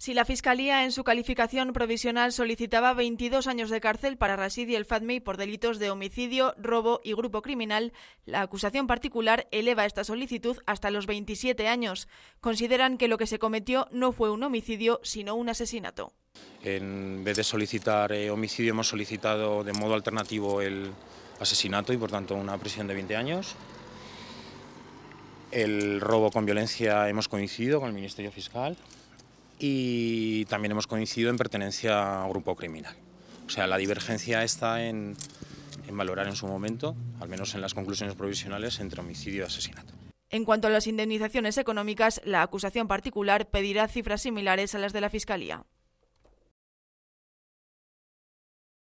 Si la Fiscalía en su calificación provisional solicitaba 22 años de cárcel para Rasid y el Fadmi por delitos de homicidio, robo y grupo criminal, la acusación particular eleva esta solicitud hasta los 27 años. Consideran que lo que se cometió no fue un homicidio, sino un asesinato. En vez de solicitar eh, homicidio, hemos solicitado de modo alternativo el asesinato y, por tanto, una prisión de 20 años. El robo con violencia hemos coincidido con el Ministerio Fiscal y también hemos coincidido en pertenencia a grupo criminal. O sea, la divergencia está en, en valorar en su momento, al menos en las conclusiones provisionales, entre homicidio y asesinato. En cuanto a las indemnizaciones económicas, la acusación particular pedirá cifras similares a las de la Fiscalía.